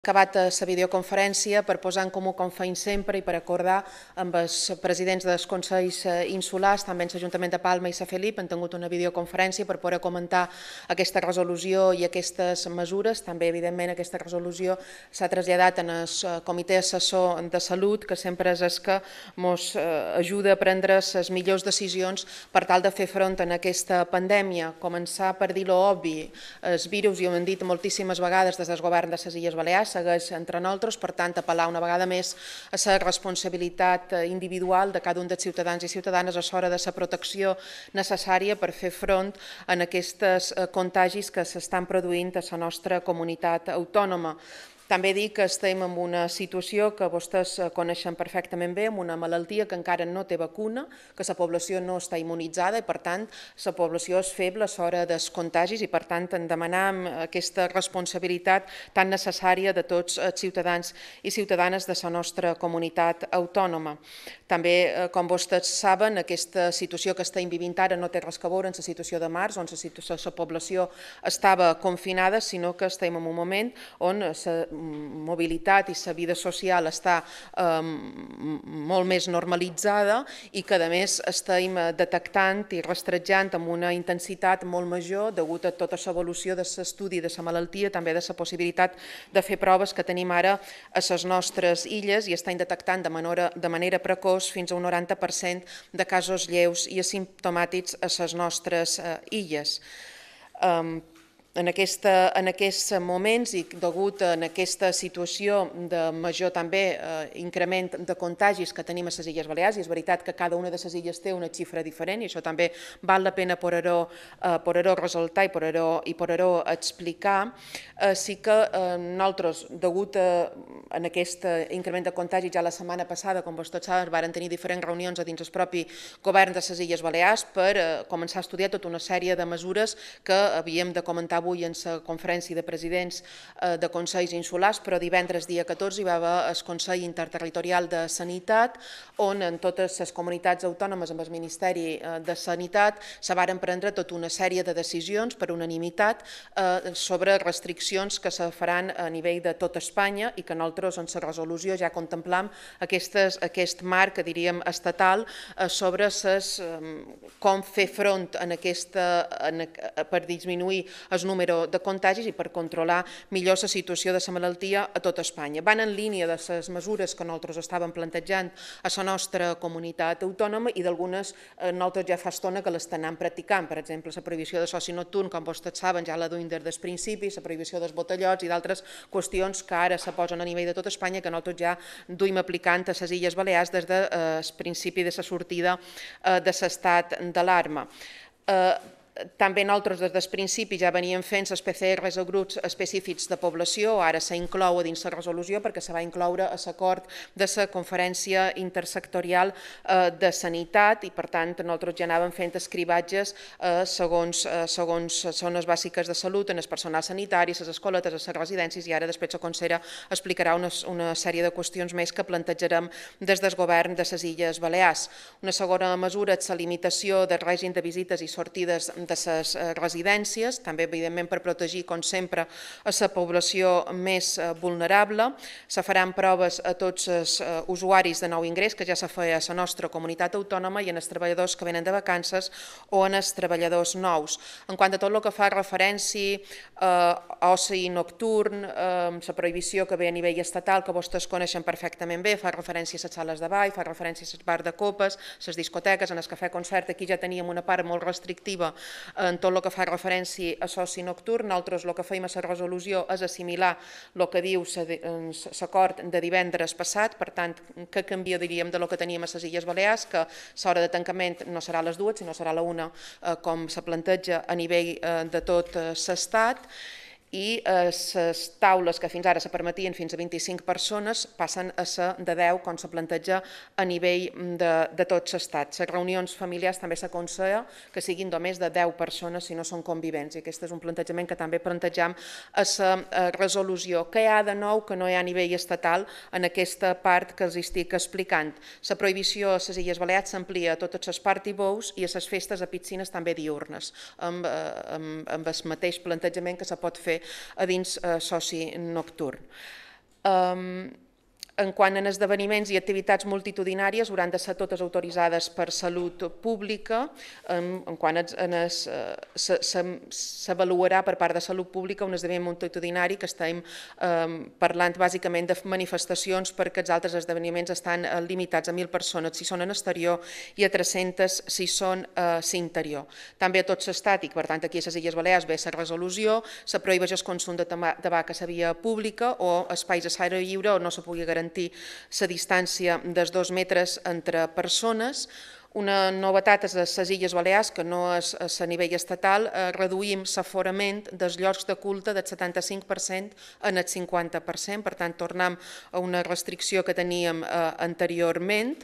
acabat la videoconferència per posar en comú com feim sempre i per acordar amb els presidents dels Consells eh, Insulars, també amb l'Ajuntament de Palma i la Felip, han tingut una videoconferència per poder comentar aquesta resolució i aquestes mesures. També, evidentment, aquesta resolució s'ha traslladat en el eh, Comitè Assessor de Salut, que sempre és el que ens eh, ajuda a prendre les millors decisions per tal de fer front a aquesta pandèmia. Començar per dir l'obvi, el virus, i ho hem dit moltíssimes vegades des del govern de les Illes Balears, segueix entre nosaltres, per tant, apel·lar una vegada més a la responsabilitat eh, individual de cada un dels ciutadans i ciutadanes a l'hora de la protecció necessària per fer front a aquests eh, contagis que s'estan produint a la nostra comunitat autònoma. També dic que estem en una situació que vostès eh, coneixen perfectament bé, amb una malaltia que encara no té vacuna, que la població no està immunitzada i, per tant, la població és feble a l'hora dels contagis i, per tant, en demanar aquesta responsabilitat tan necessària de tots els eh, ciutadans i ciutadanes de la nostra comunitat autònoma. També, eh, com vostès saben, aquesta situació que estem vivint ara no té res que veure amb la situació de març, on la població estava confinada, sinó que estem en un moment on la mobilitat i sa vida social està ehm, molt més normalitzada i que a més estem detectant i rastretjant amb una intensitat molt major degut a tota l'evolució de l'estudi de la malaltia, també de la possibilitat de fer proves que tenim ara a les nostres illes i estem detectant de, manera, de manera precoç fins a un 90% de casos lleus i asimptomàtics a les nostres eh, illes. Um, en, aquesta, en aquests moments i degut a aquesta situació de major també eh, increment de contagis que tenim a les Illes Balears, i és veritat que cada una de les illes té una xifra diferent i això també val la pena poder-ho eh, resaltar i poder-ho i explicar, eh, sí que eh, nosaltres, degut a, en aquest increment de contagis ja la setmana passada, com vostès saben, varen tenir diferents reunions a dins el propi govern de les Illes Balears per eh, començar a estudiar tota una sèrie de mesures que havíem de comentar avui en la conferència de presidents eh, de Consells Insulars, però divendres dia 14 hi va haver el Consell Interterritorial de Sanitat, on en totes les comunitats autònomes amb el Ministeri eh, de Sanitat se varen prendre tota una sèrie de decisions per unanimitat eh, sobre restriccions que se faran a nivell de tot Espanya i que nosaltres en la resolució ja contemplam aquestes, aquest marc, que diríem, estatal sobre ses, com fer front en aquesta, en, per disminuir el número de contagis i per controlar millor la situació de la malaltia a tot Espanya. Van en línia de les mesures que nosaltres estàvem plantejant a la nostra comunitat autònoma i d'algunes eh, nosaltres ja fa estona que les anant practicant, per exemple, la prohibició de soci nocturn, com vostès saben, ja la duim des dels principis, la prohibició dels botellots i d'altres qüestions que ara se posen a nivell de tot Espanya, que nosaltres ja duim aplicant a les Illes Balears des del de, eh, principi de la sortida eh, de l'estat d'alarma. Eh, també nosaltres des del principi ja veníem fent les PCRs o grups específics de població, ara s'inclou a dins la resolució perquè se va incloure a l'acord de la conferència intersectorial eh, de sanitat i per tant nosaltres ja anàvem fent escribatges eh, segons, eh, segons zones bàsiques de salut, en el personal sanitari, les escoletes, les residències i ara després la consellera explicarà una, una sèrie de qüestions més que plantejarem des del govern de les Illes Balears. Una segona mesura és la limitació del règim de visites i sortides de les eh, eh, residències, també evidentment per protegir, com sempre, a la població més eh, vulnerable. Se faran proves a tots els usuaris de nou ingrés, que ja se feia a la nostra comunitat autònoma, i en els treballadors que venen de vacances o en els treballadors nous. En quant a tot el que fa referència a oci nocturn, la prohibició que ve a nivell estatal, que vostès coneixen perfectament bé, fa referència a les sales de ball, fa referència a les bars de copes, les discoteques, en el cafè concert, aquí ja teníem una part molt restrictiva en tot el que fa referència a soci nocturn. Nosaltres el que feim a la resolució és assimilar el que diu l'acord de divendres passat, per tant, que canvia, diríem, de lo que teníem a les Illes Balears, que l'hora de tancament no serà a les dues, sinó serà a la una, eh, com se planteja a nivell eh, de tot l'estat, eh, i les eh, taules que fins ara se permetien fins a 25 persones passen a ser de 10, com se planteja a nivell mm, de, de tots l'estat. Les reunions familiars també s'aconsella que siguin de més de 10 persones si no són convivents, i aquest és un plantejament que també plantejam a la eh, resolució. Què hi ha de nou que no hi ha a nivell estatal en aquesta part que els estic explicant? La prohibició a les Illes Balears s'amplia a totes les party bous i a les festes a piscines també diurnes, amb, eh, amb, amb el mateix plantejament que se pot fer a dins eh, soci nocturn. Um, en quant en esdeveniments i activitats multitudinàries hauran de ser totes autoritzades per salut pública, en, en quant eh, s'avaluarà per part de salut pública un esdeveniment multitudinari que estem parlant bàsicament de manifestacions perquè els altres esdeveniments estan eh, limitats a 1.000 persones si són en exterior i a 300 si són eh, a l'interior. També També tot s'estàtic, per tant aquí a les Illes Balears ve la resolució, se prohibeix el consum de tabac a la via pública o espais a l'aire lliure on no se pugui garantir garantir la distància dels dos metres entre persones. Una novetat és a les Illes Balears, que no és a nivell estatal, eh, reduïm l'aforament dels llocs de culte del 75% en el 50%, per tant, tornem a una restricció que teníem eh, anteriorment.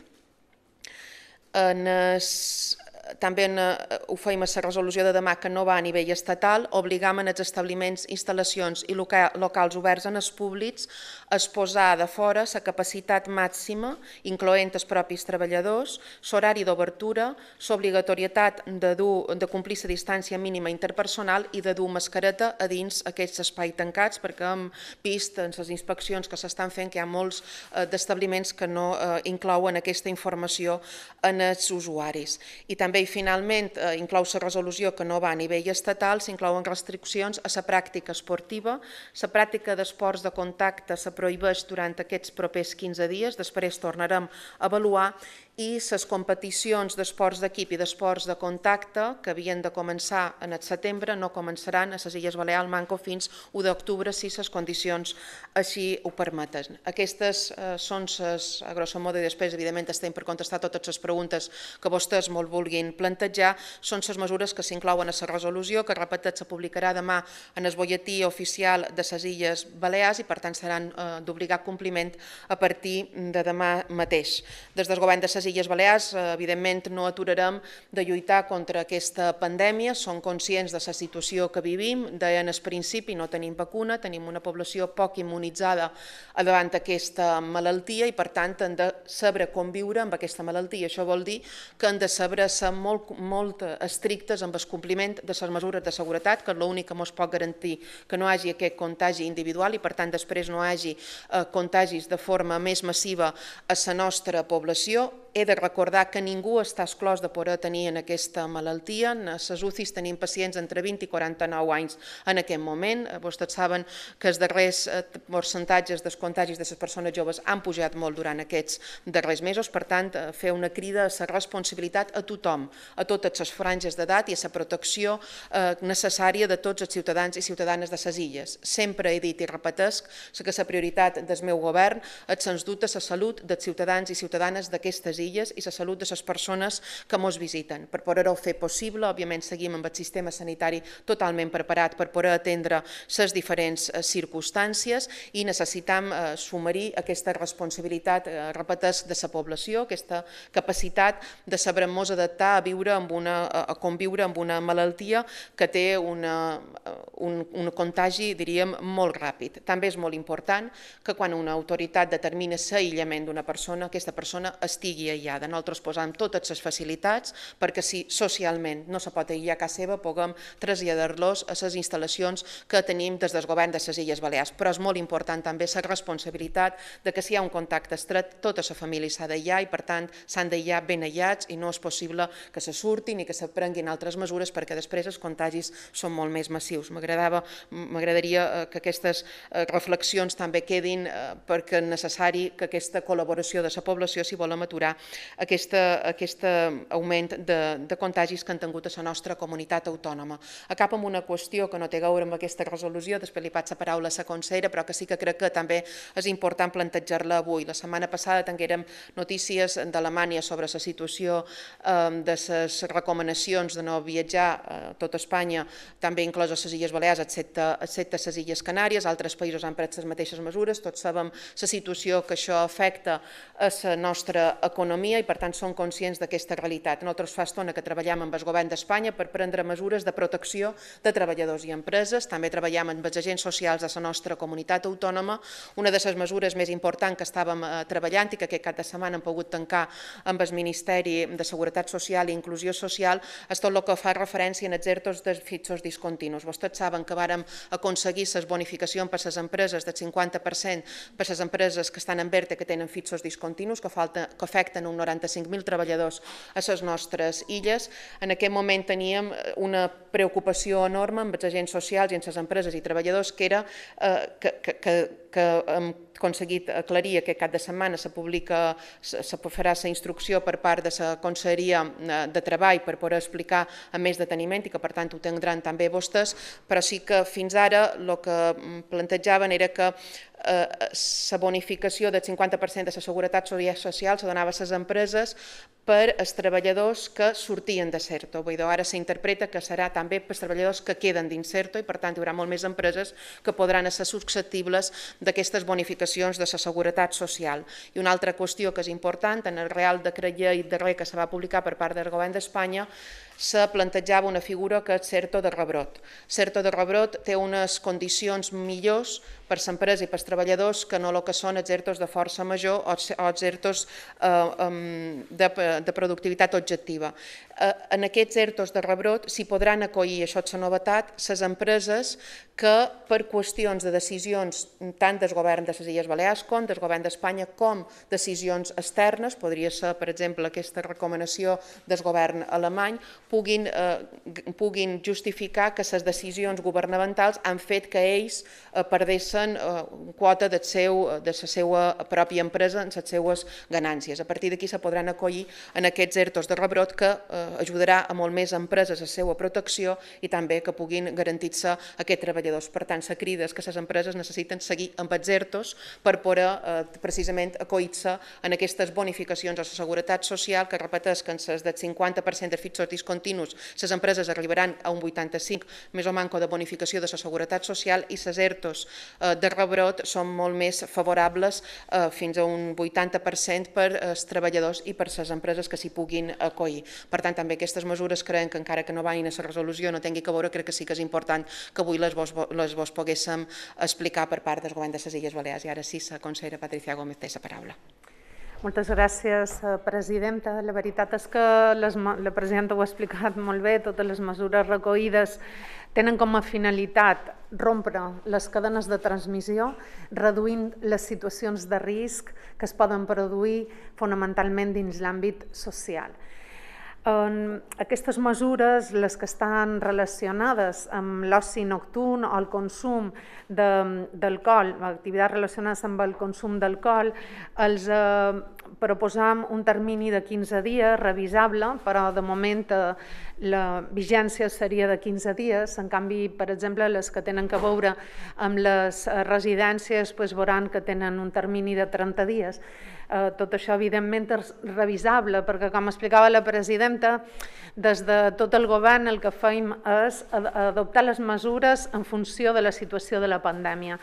En es, també eh, ho feim a la resolució de demà que no va a nivell estatal, obligam en els establiments, instal·lacions i locals oberts en els públics es posar de fora la capacitat màxima, incloent els propis treballadors, l'horari d'obertura, l'obligatorietat de, de complir la distància mínima interpersonal i de dur mascareta a dins aquests espais tancats, perquè hem vist en les inspeccions que s'estan fent que hi ha molts eh, d'establiments que no eh, inclouen aquesta informació en els usuaris. I també, i finalment, eh, inclou la resolució que no va a nivell estatal, s'inclouen restriccions a la pràctica esportiva, la pràctica d'esports de contacte, la prohibeix durant aquests propers 15 dies. Després tornarem a avaluar i les competicions d'esports d'equip i d'esports de contacte que havien de començar en el setembre no començaran a les Illes Balears Manco fins 1 d'octubre si les condicions així ho permeten. Aquestes eh, són les, a grosso modo, i després evidentment estem per contestar totes les preguntes que vostès molt vulguin plantejar, són les mesures que s'inclouen a la resolució que, repetit, se publicarà demà en el bolletí oficial de les Illes Balears i per tant seran d'obligar eh, d'obligat compliment a partir de demà mateix. Des del govern de les Illes Balears, eh, evidentment, no aturarem de lluitar contra aquesta pandèmia. Som conscients de la situació que vivim. Deien al principi, no tenim vacuna, tenim una població poc immunitzada davant aquesta malaltia i, per tant, hem de saber conviure amb aquesta malaltia. Això vol dir que hem de saber ser molt, molt estrictes amb el compliment de les mesures de seguretat, que és l'únic que ens pot garantir que no hagi aquest contagi individual i, per tant, després no hagi eh, contagis de forma més massiva a la nostra població he de recordar que ningú està exclòs de poder tenir en aquesta malaltia. En les UCIs tenim pacients entre 20 i 49 anys en aquest moment. Eh, vostès saben que els darrers eh, percentatges dels contagis de les persones joves han pujat molt durant aquests darrers mesos. Per tant, eh, fer una crida a la responsabilitat a tothom, a totes les franges d'edat i a la protecció necessària de tots els ciutadans i ciutadanes de les illes. Sempre he dit i repetesc que la prioritat del meu govern és, sens dubte, la salut dels ciutadans i ciutadanes d'aquestes illes illes i la salut de les persones que ens visiten. Per poder-ho fer possible, òbviament seguim amb el sistema sanitari totalment preparat per poder atendre les diferents eh, circumstàncies i necessitam hi eh, aquesta responsabilitat, eh, repetes, de la població, aquesta capacitat de saber-nos adaptar a viure amb una, a conviure amb una malaltia que té una, un, un contagi, diríem, molt ràpid. També és molt important que quan una autoritat determina l'aïllament d'una persona, aquesta persona estigui aïllada. Nosaltres posam totes les facilitats perquè si socialment no se pot aïllar a casa seva puguem traslladar-los a les instal·lacions que tenim des del govern de les Illes Balears. Però és molt important també la responsabilitat de que si hi ha un contacte estret tota la família s'ha d'aïllar i per tant s'han d'aïllar ben aïllats i no és possible que se surtin i que se prenguin altres mesures perquè després els contagis són molt més massius. M'agradaria eh, que aquestes eh, reflexions també quedin eh, perquè és necessari que aquesta col·laboració de la població si volem aturar aquesta, aquest eh, augment de, de contagis que han tingut a la nostra comunitat autònoma. Acab amb una qüestió que no té a veure amb aquesta resolució, després li passa la paraula a la consellera, però que sí que crec que també és important plantejar-la avui. La setmana passada tinguérem notícies d'Alemanya sobre la situació eh, de les recomanacions de no viatjar a tot Espanya, també incloses les Illes Balears, excepte, excepte les Illes Canàries, altres països han pres les mateixes mesures, tots sabem la situació que això afecta a la nostra economia l'economia i, per tant, són conscients d'aquesta realitat. Nosaltres fa estona que treballem amb el govern d'Espanya per prendre mesures de protecció de treballadors i empreses. També treballem amb els agents socials de la nostra comunitat autònoma. Una de les mesures més importants que estàvem eh, treballant i que aquest cap de setmana hem pogut tancar amb el Ministeri de Seguretat Social i Inclusió Social és tot el que fa referència en els ERTOs de fitxos discontinus. Vostès saben que vàrem aconseguir les bonificacions per les empreses del 50% per les empreses que estan en verte que tenen fitxos discontinus, que, falta, que afecten afecten un 95.000 treballadors a les nostres illes. En aquest moment teníem eh, una preocupació enorme amb els agents socials i amb les empreses i treballadors que era eh, que, que, que que hem aconseguit aclarir que cada setmana se publica, se farà la instrucció per part de la Conselleria eh, de Treball per poder explicar amb més deteniment i que per tant ho tindran també vostès, però sí que fins ara el que plantejaven era que eh, la bonificació del 50% de la seguretat social se donava a les empreses per als treballadors que sortien de CERTO. Vull dir, ara s'interpreta que serà també per als treballadors que queden dins CERTO i, per tant, hi haurà molt més empreses que podran ser susceptibles d'aquestes bonificacions de la seguretat social. I una altra qüestió que és important, en el Real Decret Llei darrer que se va publicar per part del Govern d'Espanya, se plantejava una figura que és Certo de Rebrot. Certo de Rebrot té unes condicions millors per l'empresa i als treballadors que no el que són els ERTOs de força major o els ERTOs eh, de, de productivitat objectiva. Eh, en aquests ERTOs de rebrot s'hi podran acollir, això és la novetat, les empreses que per qüestions de decisions tant del govern de les Illes Balears com del govern d'Espanya com decisions externes, podria ser per exemple aquesta recomanació del govern alemany, puguin, eh, puguin justificar que les decisions governamentals han fet que ells eh, perdessin eh, quota del seu, de la seva pròpia empresa en les seues ganàncies. A partir d'aquí se podran acollir en aquests ERTOs de rebrot que eh, ajudarà a molt més empreses a seva protecció i també que puguin garantir-se aquests treballadors. Per tant, se crides que les empreses necessiten seguir amb els ERTOs per poder eh, precisament acollir-se en aquestes bonificacions a la seguretat social que repeteix que en les del 50% de fixos continus, les empreses arribaran a un 85 més o manco de bonificació de la seguretat social i les ERTOs eh, de rebrot són molt més favorables eh, fins a un 80% per als eh, treballadors i per les empreses que s'hi puguin acollir. Per tant, també aquestes mesures creiem que encara que no vagin a la resolució, no tingui que veure, crec que sí que és important que avui les vos, les vos poguéssim explicar per part del govern de les Illes Balears. I ara sí, la consellera Patricia Gómez té la paraula. Moltes gràcies, eh, presidenta. La veritat és que les, la presidenta ho ha explicat molt bé, totes les mesures recoïdes tenen com a finalitat rompre les cadenes de transmissió, reduint les situacions de risc que es poden produir fonamentalment dins l'àmbit social on aquestes mesures, les que estan relacionades amb l'oci nocturn o el consum d'alcohol, activitats relacionades amb el consum d'alcohol, els eh, proposam un termini de 15 dies revisable, però de moment eh, la vigència seria de 15 dies, en canvi, per exemple, les que tenen que veure amb les eh, residències doncs veuran que tenen un termini de 30 dies. Eh, tot això, evidentment, és revisable, perquè, com explicava la presidenta, des de tot el govern el que fem és adoptar les mesures en funció de la situació de la pandèmia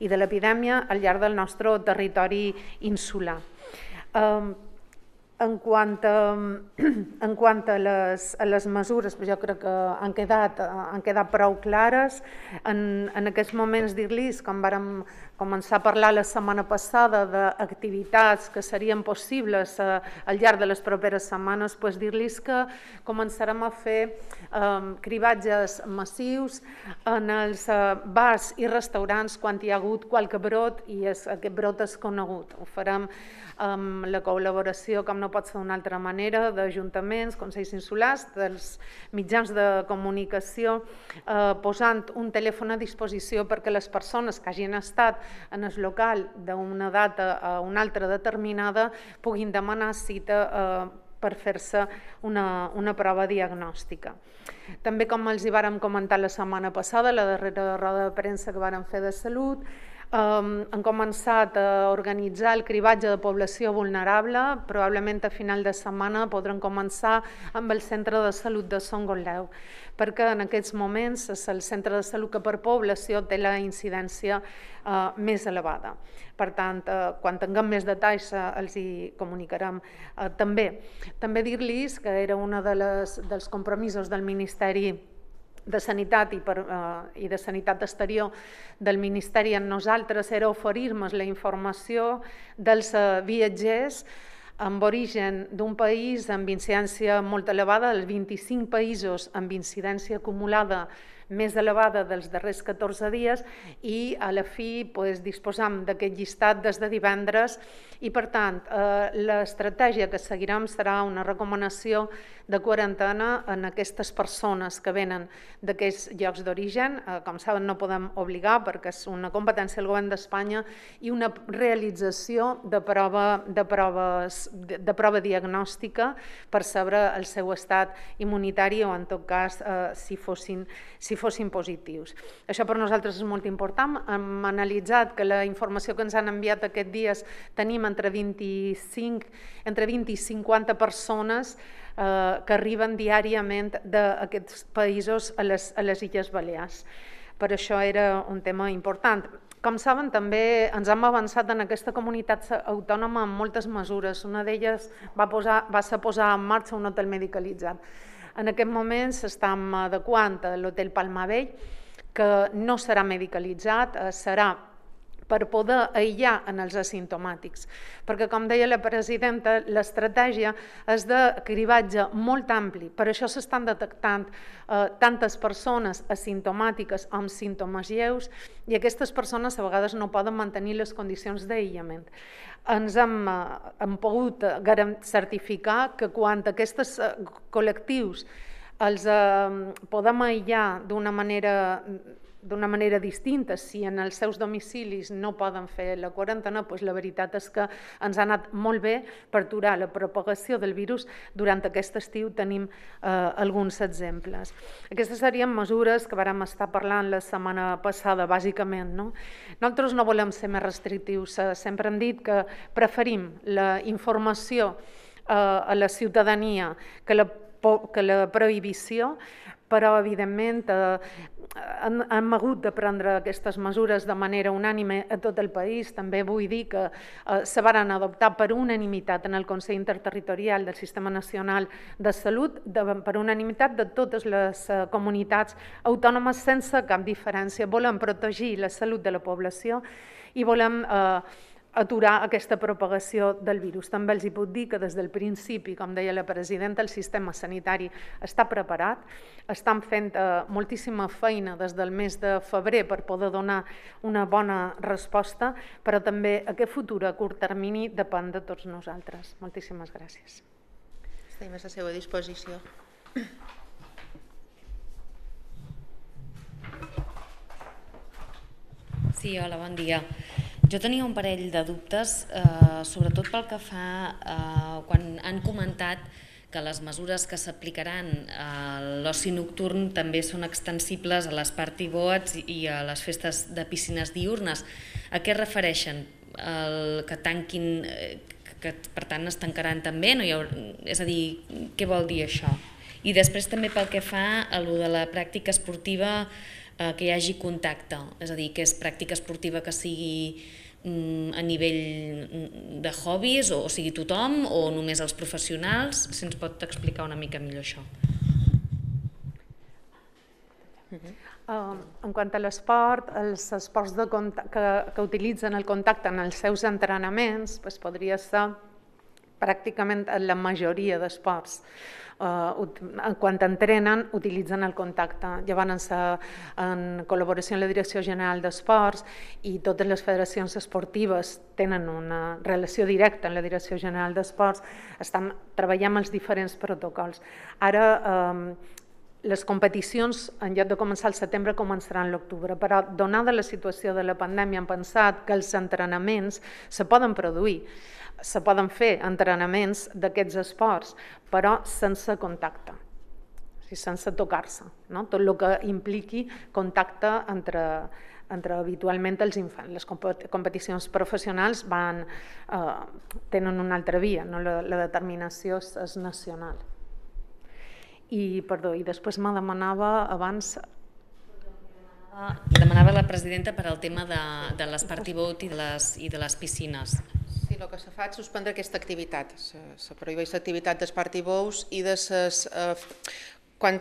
i de l'epidèmia al llarg del nostre territori insular. Eh, en quant a, en quant a, les, a les mesures, però jo crec que han quedat, eh, han quedat prou clares, en, en aquests moments dir li com vàrem començar a parlar la setmana passada d'activitats que serien possibles eh, al llarg de les properes setmanes, doncs dir-los que començarem a fer eh, cribatges massius en els eh, bars i restaurants quan hi ha hagut qualque brot i és, aquest brot és conegut. Ho farem amb la col·laboració, com no pot ser d'una altra manera, d'ajuntaments, consells insulars, dels mitjans de comunicació, eh, posant un telèfon a disposició perquè les persones que hagin estat en el local d'una data a una altra determinada puguin demanar cita eh, per fer-se una, una prova diagnòstica. També, com els hi vàrem comentar la setmana passada, la darrera roda de premsa que vàrem fer de salut, han començat a organitzar el cribatge de població vulnerable, probablement a final de setmana podran començar amb el Centre de Salut de Son Gotleu, perquè en aquests moments és el centre de salut que per població té la incidència eh, més elevada. Per tant, eh, quan tinguem més detalls eh, els hi comunicarem eh, també. També dir-los que era un dels, dels compromisos del Ministeri de Sanitat i, per, eh, i de Sanitat Exterior del Ministeri en nosaltres era oferir-nos la informació dels eh, viatgers amb origen d'un país amb incidència molt elevada, els 25 països amb incidència acumulada més elevada dels darrers 14 dies i a la fi pues, disposam d'aquest llistat des de divendres i per tant, eh, l'estratègia que seguirem serà una recomanació de quarantena en aquestes persones que venen d'aquests llocs d'origen. Eh, com saben, no podem obligar perquè és una competència del govern d'Espanya i una realització de prova, de, proves, de, de prova diagnòstica per saber el seu estat immunitari o, en tot cas, eh, si, fossin, si fossin positius. Això per nosaltres és molt important. Hem analitzat que la informació que ens han enviat aquests dies tenim entre 25, entre 20 i 50 persones eh, que arriben diàriament d'aquests països a les, a les Illes Balears. Per això era un tema important. Com saben, també ens hem avançat en aquesta comunitat autònoma amb moltes mesures. Una d'elles va, posar, va ser posar en marxa un hotel medicalitzat. En aquest moment s'estan adequant a l'hotel Palmavell, que no serà medicalitzat, eh, serà per poder aïllar en els asimptomàtics. Perquè, com deia la presidenta, l'estratègia és de cribatge molt ampli. Per això s'estan detectant eh, tantes persones asimptomàtiques amb símptomes lleus i aquestes persones a vegades no poden mantenir les condicions d'aïllament. Ens hem, eh, hem pogut eh, certificar que quan aquests eh, col·lectius els eh, podem aïllar d'una manera d'una manera distinta. Si en els seus domicilis no poden fer la quarantena, doncs la veritat és que ens ha anat molt bé per aturar la propagació del virus. Durant aquest estiu tenim eh, alguns exemples. Aquestes serien mesures que vàrem estar parlant la setmana passada, bàsicament. No? Nosaltres no volem ser més restrictius. Eh, sempre hem dit que preferim la informació eh, a la ciutadania, que la que la prohibició, però evidentment eh, hem, hem hagut de prendre aquestes mesures de manera unànime a tot el país. També vull dir que eh, se varen adoptar per unanimitat en el Consell Interterritorial del Sistema Nacional de Salut, de, per unanimitat de totes les eh, comunitats autònomes sense cap diferència. Volem protegir la salut de la població i volem eh, aturar aquesta propagació del virus. També els hi puc dir que des del principi, com deia la presidenta, el sistema sanitari està preparat, estan fent eh, moltíssima feina des del mes de febrer per poder donar una bona resposta, però també aquest futur a curt termini depèn de tots nosaltres. Moltíssimes gràcies. Estem a la seva disposició. Sí, hola, bon dia. Jo tenia un parell de dubtes, eh, sobretot pel que fa eh, quan han comentat que les mesures que s'aplicaran a eh, l'oci nocturn també són extensibles a les party boats i a les festes de piscines diurnes. A què es refereixen? El que tanquin, eh, que per tant es tancaran també? No hi haurà, és a dir, què vol dir això? I després també pel que fa a lo de la pràctica esportiva eh, que hi hagi contacte, és a dir, que és pràctica esportiva que sigui mm, a nivell mm, de hobbies, o, o sigui tothom, o només els professionals? Si ens pot explicar una mica millor això. Uh, en quant a l'esport, els esports de que, que utilitzen el contacte en els seus entrenaments pues, podria ser pràcticament en la majoria d'esports eh, quan entrenen utilitzen el contacte. Ja van ser en col·laboració amb la Direcció General d'Esports i totes les federacions esportives tenen una relació directa amb la Direcció General d'Esports, estan treballant amb els diferents protocols. Ara, eh, les competicions, en lloc de començar al setembre, començaran l'octubre, però donada la situació de la pandèmia hem pensat que els entrenaments se poden produir se poden fer entrenaments d'aquests esports, però sense contacte, o sigui, sense tocar-se, no? tot el que impliqui contacte entre, entre habitualment els infants. Les competicions professionals van, eh, tenen una altra via, no? la, la determinació és, és nacional. I, perdó, i després me demanava abans ah, demanava la presidenta per al tema de, de l'espartibout i, de les, i de les piscines el que s'ha fet suspendre aquesta activitat. Se prohibeix l'activitat dels partibous i de ses, eh, quan,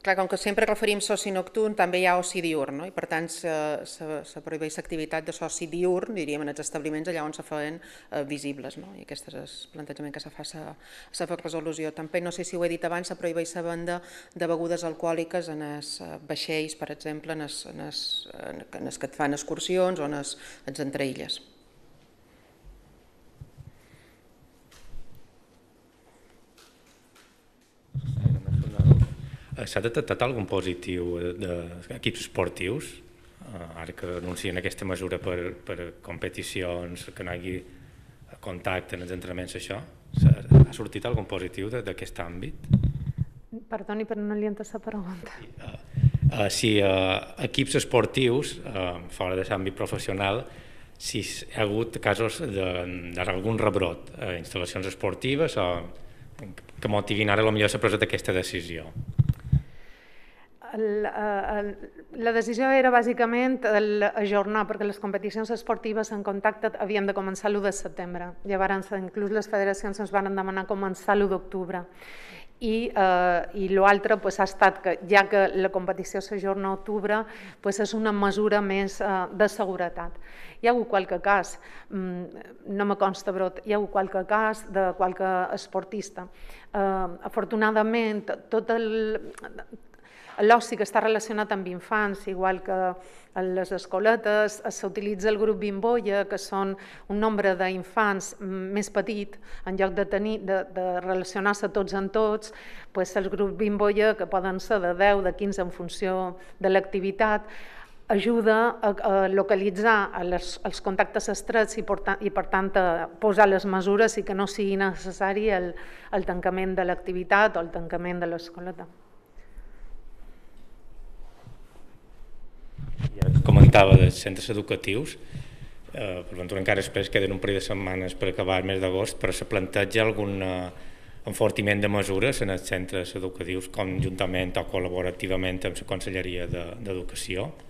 clar, com que sempre referim soci nocturn, també hi ha oci diurn, no? i per tant se, se, se prohibeix l'activitat de soci diurn, diríem, en els establiments allà on se feien eh, visibles. No? I aquest és el plantejament que se fa a la resolució. També, no sé si ho he dit abans, se prohibeix la venda de begudes alcohòliques en els eh, vaixells, per exemple, en els, en els, en els que et fan excursions o en els, en els entreilles. Eh, s'ha detectat algun positiu eh, d'equips esportius, eh, ara que anuncien aquesta mesura per, per competicions, que no hi hagi contacte en els entrenaments, això? Ha sortit algun positiu d'aquest àmbit? Perdoni, però no li he entès la pregunta. Uh, si uh, equips esportius, uh, fora de l'àmbit professional, si hi ha hagut casos d'algun rebrot a instal·lacions esportives o que motivin ara potser la presa d'aquesta decisió. Eh, la decisió era bàsicament el ajornar, perquè les competicions esportives en contacte havien de començar l'1 de setembre. Llavors, inclús les federacions ens van demanar començar l'1 d'octubre. I, eh, i l'altre pues, ha estat que, ja que la competició s'ajorna a octubre, pues, és una mesura més eh, de seguretat. Hi ha hagut qualque cas, mm, no me consta brot, hi ha hagut qualque cas de qualque esportista. Eh, afortunadament, tot el, L'oci que està relacionat amb infants, igual que a les escoletes eh, s'utilitza el grup Bimboia, que són un nombre d'infants mm, més petit, en lloc de, tenir, de, de relacionar-se tots en tots, doncs els grups Bimboia, que poden ser de 10, de 15 en funció de l'activitat, ajuda a, a localitzar les, els contactes estrets i, porta, i per tant a posar les mesures i que no sigui necessari el, el tancament de l'activitat o el tancament de l'escoleta. Ja comentava dels centres educatius, eh, per ventura encara després queden un parell de setmanes per acabar el mes d'agost, però se planteja algun eh, enfortiment de mesures en els centres educatius, conjuntament o col·laborativament amb la Conselleria d'Educació. De,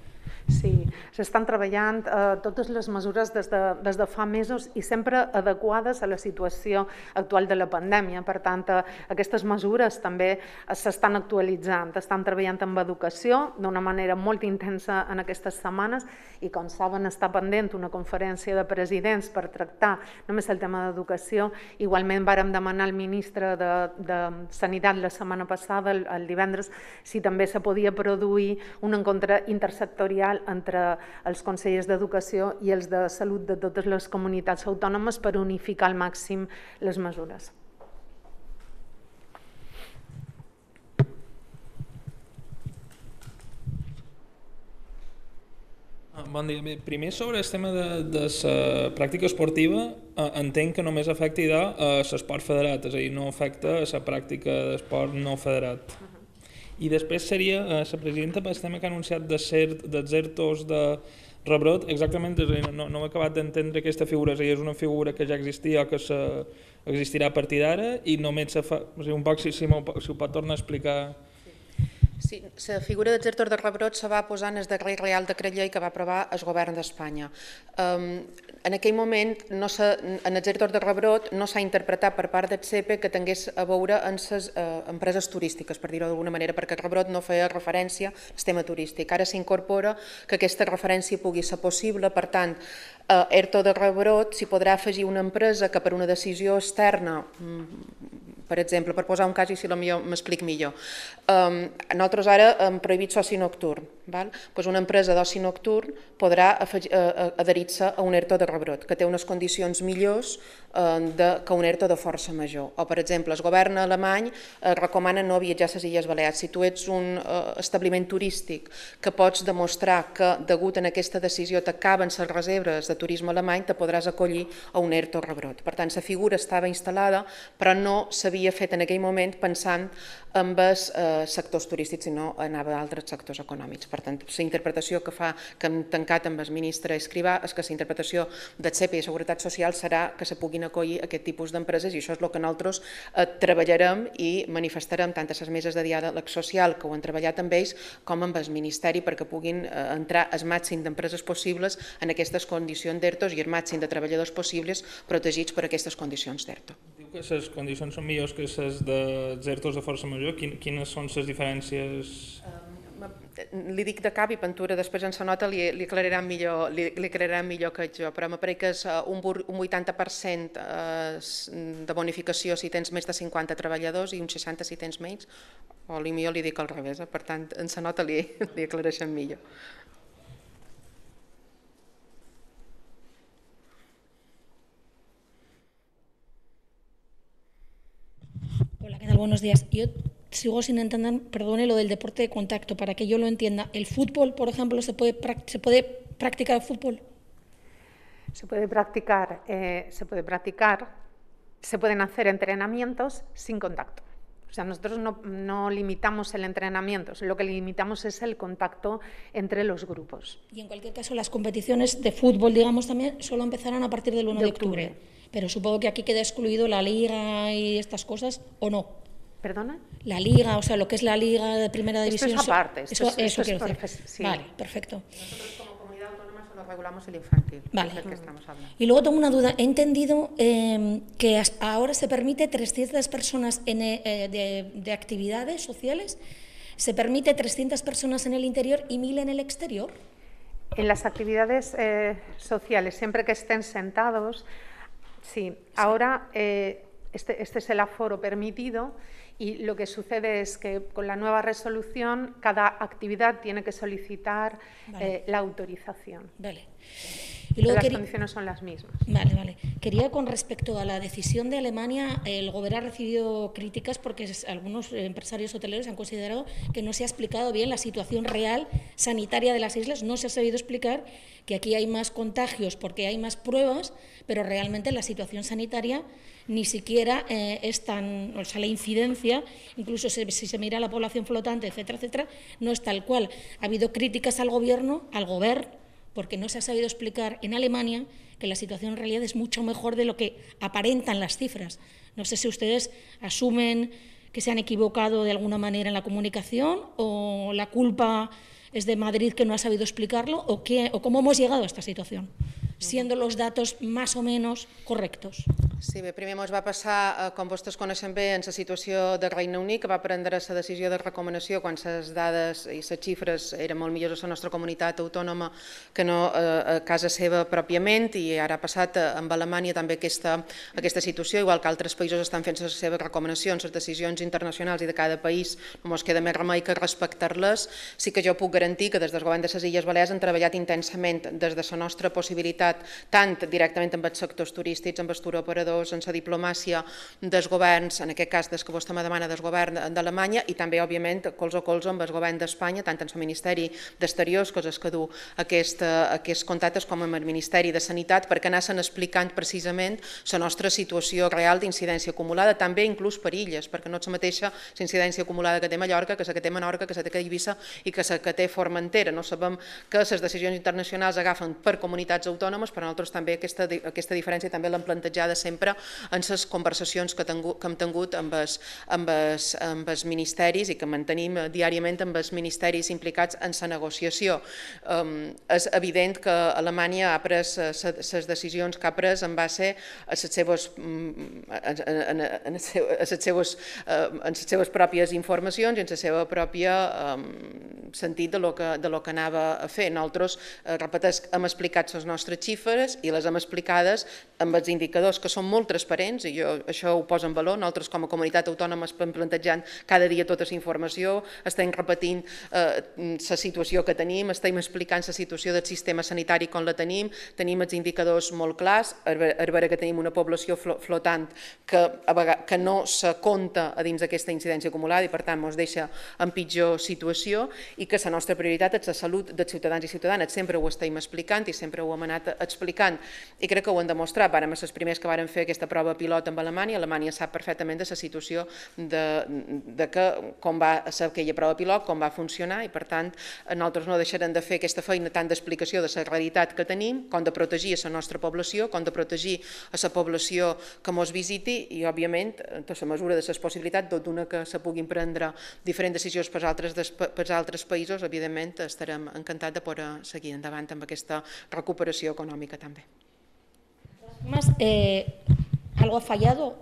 Sí, s'estan treballant eh, totes les mesures des de, des de fa mesos i sempre adequades a la situació actual de la pandèmia. Per tant, eh, aquestes mesures també eh, s'estan actualitzant. Estan treballant amb educació d'una manera molt intensa en aquestes setmanes i, com saben, està pendent una conferència de presidents per tractar només el tema d'educació. Igualment, vàrem demanar al ministre de, de Sanitat la setmana passada, el, el divendres, si també se podia produir un encontre intersectorial bilateral entre els consellers d'Educació i els de Salut de totes les comunitats autònomes per unificar al màxim les mesures. Ah, bon dia. Bé, primer sobre el tema de, de la eh, pràctica esportiva, eh, entenc que només afecta a eh, l'esport federat, és a dir, no afecta a la pràctica d'esport no federat. Ah. I després seria eh, la presidenta pel tema que ha anunciat de cert, dels ERTOs de rebrot, exactament, no, no he acabat d'entendre aquesta figura, és a dir, és una figura que ja existia o que se, existirà a partir d'ara i només se fa, o dir, un poc si, si, si ho pot tornar a explicar Sí, la figura de Tertor de Rebrot se va posar en el darrer Real Decret Llei que va aprovar el govern d'Espanya. Um, en aquell moment, no en el Tertor de Rebrot no s'ha interpretat per part del CEPE que tingués a veure en les uh, eh, empreses turístiques, per dir-ho d'alguna manera, perquè Rebrot no feia referència al tema turístic. Ara s'incorpora que aquesta referència pugui ser possible, per tant, a uh, eh, Erto de Rebrot s'hi podrà afegir una empresa que per una decisió externa mm, per exemple, per posar un cas i si potser m'explic millor. Um, nosaltres ara hem prohibit soci nocturn, Val? Pues una empresa d'oci nocturn podrà eh, eh, adherir-se a un ERTO de rebrot, que té unes condicions millors eh, de, que un ERTO de força major. O, per exemple, el govern alemany recomana no viatjar a les Illes Balears. Si tu ets un establiment turístic que pots demostrar que, degut a aquesta decisió, t'acaben les reserves de turisme alemany, te podràs acollir a un ERTO rebrot. Per tant, la figura estava instal·lada, però no s'havia fet en aquell moment pensant amb els eh, sectors turístics, sinó anava a altres sectors econòmics. Per tant, la interpretació que fa que hem tancat amb el ministre Escrivà és que la interpretació del CEPI i Seguretat Social serà que se puguin acollir aquest tipus d'empreses i això és el que nosaltres eh, treballarem i manifestarem tant a les meses de diàleg social que ho han treballat amb ells com amb el Ministeri perquè puguin eh, entrar el màxim d'empreses possibles en aquestes condicions d'ERTOs i el màxim de treballadors possibles protegits per aquestes condicions d'ERTO que les condicions són millors que les d'exertos de força major? Quines són les diferències? Um, li dic de cap i pintura, després en nota li, li, aclariran millor, li, li aclariran millor que jo, però m'apareix que és eh, un, un 80% eh, de bonificació si tens més de 50 treballadors i un 60 si tens menys, o millor li dic al revés, eh? per tant en nota li, li aclareixen millor. Hola, ¿qué tal? Buenos días. Yo sigo sin entender, perdone, lo del deporte de contacto, para que yo lo entienda. ¿El fútbol, por ejemplo, se puede, se puede practicar fútbol? Se puede practicar, eh, se puede practicar, se pueden hacer entrenamientos sin contacto. O sea, nosotros no, limitamos el entrenamiento, lo que limitamos es el contacto entre los grupos. Y en cualquier caso, las competiciones de fútbol, digamos, también solo empezarán a partir del 1 de, octubre. Pero supongo que aquí queda excluido la liga y estas cosas, ¿o no? ¿Perdona? La liga, o sea, lo que es la liga de primera división. Esto es aparte. eso, es, eso quiero decir. Vale, perfecto. Nosotros como comunidad autónoma solo regulamos el infantil. Vale. Y luego tengo una duda. He entendido em, que ahora se permite 300 personas en, e, eh, de, actividades sociales. ¿Se permite 300 personas en el interior y 1.000 en el exterior? En las actividades eh, sociales, siempre que estén sentados, Sí, ahora eh, este, este, es el aforo permitido y lo que sucede es que con la nueva resolución cada actividad tiene que solicitar eh, la autorización. Y las condiciones son las mismas. Vale, vale. Quería con respecto a la decisión de Alemania, el gobierno ha recibido críticas porque algunos empresarios hoteleros han considerado que no se ha explicado bien la situación real sanitaria de las islas, no se ha sabido explicar que aquí hay más contagios porque hay más pruebas, pero realmente la situación sanitaria ni siquiera eh, es tan, o sea, la incidencia, incluso si, si se mira la población flotante, etcétera, etcétera, no es tal cual. Ha habido críticas al gobierno, al gobierno porque no se ha sabido explicar en Alemania que la situación en realidad es mucho mejor de lo que aparentan las cifras. No sé si ustedes asumen que se han equivocado de alguna manera en la comunicación o la culpa es de Madrid que no ha sabido explicarlo o, o cómo hemos llegado a esta situación. siendo los datos más o menos correctos. Sí, bé, primer mos va passar, eh, com vostès coneixen bé, en la situació de Reina Unit, que va prendre la decisió de recomanació quan les dades i les xifres eren molt millors a la nostra comunitat autònoma que no eh, a casa seva pròpiament, i ara ha passat eh, amb Alemanya també aquesta, aquesta situació, igual que altres països estan fent les seves recomanacions, les decisions internacionals i de cada país, no mos queda més remei que respectar-les. Sí que jo puc garantir que des del govern de les Illes Balears han treballat intensament des de la nostra possibilitat treballat tant directament amb els sectors turístics, amb els turoperadors, amb la diplomàcia dels governs, en aquest cas des que vostè me demana del govern d'Alemanya i també, òbviament, colze a colze amb el govern d'Espanya, tant en el Ministeri d'Exteriors, coses que du aquest, aquests contactes, com amb el Ministeri de Sanitat, perquè anaven explicant precisament la nostra situació real d'incidència acumulada, també inclús per illes, perquè no és la mateixa incidència acumulada que té Mallorca, que la que té Menorca, que la que té Eivissa i que la que té Formentera. No sabem que les decisions internacionals agafen per comunitats autònomes homes, però nosaltres també aquesta, aquesta diferència també l'hem plantejada sempre en les conversacions que, tengu, que hem tingut amb els, amb, els, amb els ministeris i que mantenim eh, diàriament amb els ministeris implicats en la negociació. Um, és evident que Alemanya ha pres les eh, decisions que ha pres en base a les seves, mm, en, en, en, a les seves, eh, en les seves pròpies informacions i en la seva pròpia um, sentit de lo, que, de lo que anava a fer. Nosaltres, repeteix, hem explicat les nostres xifres xifres i les hem explicades amb els indicadors que són molt transparents, i jo això ho poso en valor, nosaltres com a comunitat autònoma estem plantejant cada dia tota la informació, estem repetint eh, la situació que tenim, estem explicant la situació del sistema sanitari com la tenim, tenim els indicadors molt clars, a veure que tenim una població flotant que, vegades, que no se compta a dins d'aquesta incidència acumulada i per tant ens deixa en pitjor situació i que la nostra prioritat és la salut dels ciutadans i ciutadanes, sempre ho estem explicant i sempre ho hem anat explicant, i crec que ho han demostrat, vàrem ser els primers que varen fer aquesta prova pilot amb Alemanya, Alemanya sap perfectament de la situació de, de que, com va ser aquella prova pilot, com va funcionar, i per tant, nosaltres no deixarem de fer aquesta feina tant d'explicació de la realitat que tenim, com de protegir la nostra població, com de protegir a la població que mos visiti i, òbviament, tota la mesura de les possibilitats, tot una que se puguin prendre diferents decisions per altres, per altres països, evidentment estarem encantats de poder seguir endavant amb aquesta recuperació también. más eh, ¿Algo ha fallado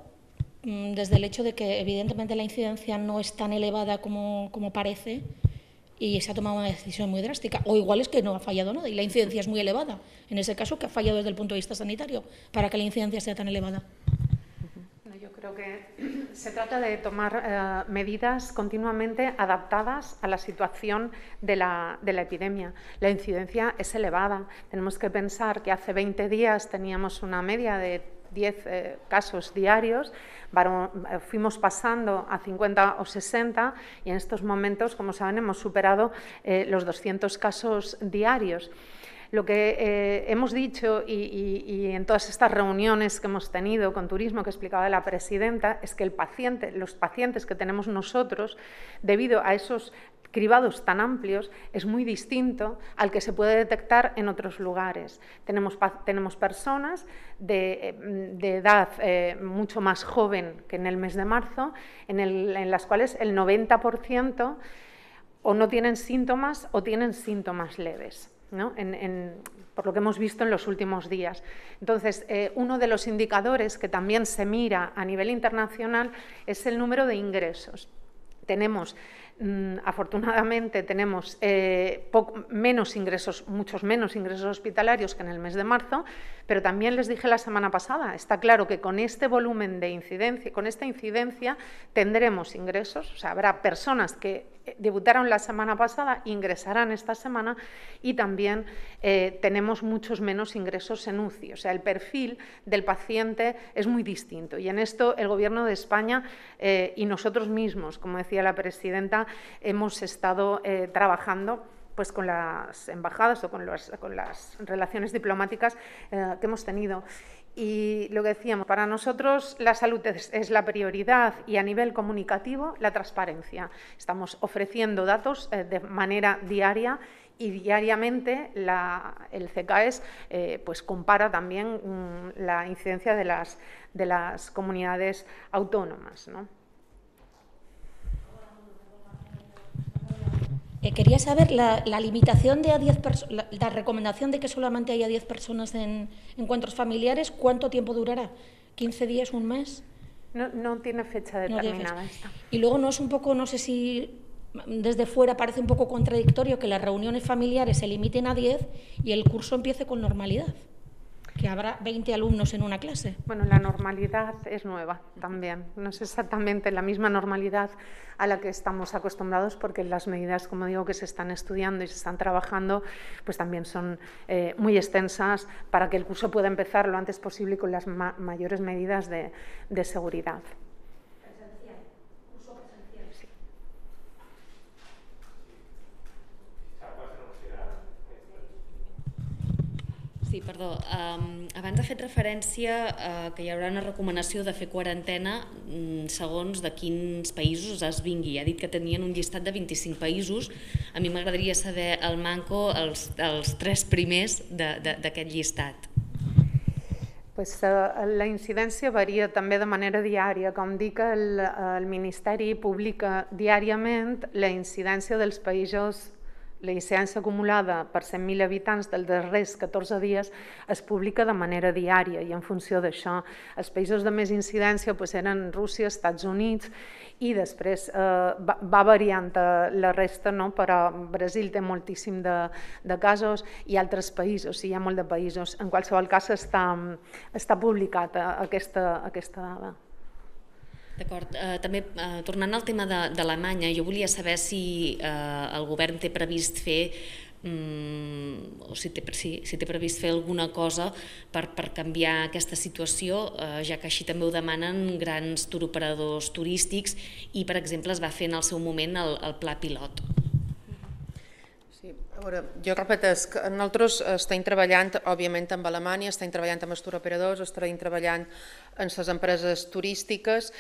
mm, desde el hecho de que evidentemente la incidencia no es tan elevada como, como parece y se ha tomado una decisión muy drástica. O igual es que no ha fallado nada y la incidencia es muy elevada. En ese caso, ¿qué ha fallado desde el punto de vista sanitario para que la incidencia sea tan elevada? Creo que se trata de tomar eh, medidas continuamente adaptadas a la situación de la, epidemia. La incidencia es elevada. Tenemos que pensar que hace 20 días teníamos una media de 10 eh, casos diarios, eh, fuimos pasando a 50 o 60 y en estos momentos, como saben, hemos superado los 200 casos diarios. Lo que eh, hemos dicho y, en todas estas reuniones que hemos tenido con turismo que explicaba la presidenta es que el paciente, los pacientes que tenemos nosotros, debido a esos cribados tan amplios es muy distinto al que se puede detectar en otros lugares. Tenemos, personas de, edad eh, mucho más joven que en el mes de marzo, en las cuales el 90% o no tienen síntomas o tienen síntomas leves por lo que hemos visto en los últimos días. Entonces, eh, uno de los indicadores que también se mira a nivel internacional es el número de ingresos. Tenemos, mm, afortunadamente, tenemos eh, menos ingresos, muchos menos ingresos hospitalarios que en el mes de marzo, pero también les dije la semana pasada, está claro que con este volumen de incidencia, con esta incidencia tendremos ingresos, o sea, habrá personas que debutaron la semana pasada, ingresarán esta semana y también eh, tenemos muchos menos ingresos en UCI. O sea, el perfil del paciente es muy distinto y en esto el Gobierno de España eh, y nosotros mismos, como decía la presidenta, hemos estado eh, trabajando pues con las embajadas o con, con las relaciones diplomáticas que hemos tenido. Y lo que decíamos, para nosotros la salud es, la prioridad y a nivel comunicativo la transparencia. Estamos ofreciendo datos eh, de manera diaria y diariamente el CKS e eh, pues compara también mm, la incidencia de las, comunidades autónomas. Eh, quería saber la, limitación de a 10 personas, la, recomendación de que solamente haya 10 personas en encuentros familiares, ¿cuánto tiempo durará? ¿15 días, un mes? No, no tiene fecha determinada Y luego no es un poco, no sé si mm, desde fuera parece un poco contradictorio que las reuniones familiares se limiten a 10 y el curso empiece con normalidad que habrá 20 alumnos en una clase. Bueno, la normalidad es nueva también. No es exactamente la misma normalidad a la que estamos acostumbrados porque las medidas, como digo, que se están estudiando y se están trabajando, pues también son eh, muy extensas para que el curso pueda empezar lo antes posible con las mayores medidas de seguridad. Sí, perdó. Um, abans ha fet referència uh, que hi haurà una recomanació de fer quarantena mm, segons de quins països es vingui. Ha dit que tenien un llistat de 25 països. A mi m'agradaria saber el manco, els, els tres primers d'aquest llistat. Pues, uh, la incidència varia també de manera diària. Com dic, el, el Ministeri publica diàriament la incidència dels països la incidència acumulada per 100.000 habitants dels darrers 14 dies es publica de manera diària i en funció d'això els països de més incidència doncs, eren Rússia, Estats Units i després eh, va, va variant eh, la resta, no? però Brasil té moltíssim de, de casos i altres països, o sigui, hi ha molt de països. En qualsevol cas està, està publicat eh, aquesta, aquesta dada. D'acord. Eh, també, uh, tornant al tema d'Alemanya, jo volia saber si eh, el govern té previst fer mm, o si té, si, si té previst fer alguna cosa per, per canviar aquesta situació, eh, ja que així també ho demanen grans turoperadors turístics i, per exemple, es va fer en el seu moment el, el pla pilot. Sí, a veure, jo que nosaltres estem treballant, òbviament, amb Alemanya, estem treballant amb els turoperadors, estem treballant en les empreses turístiques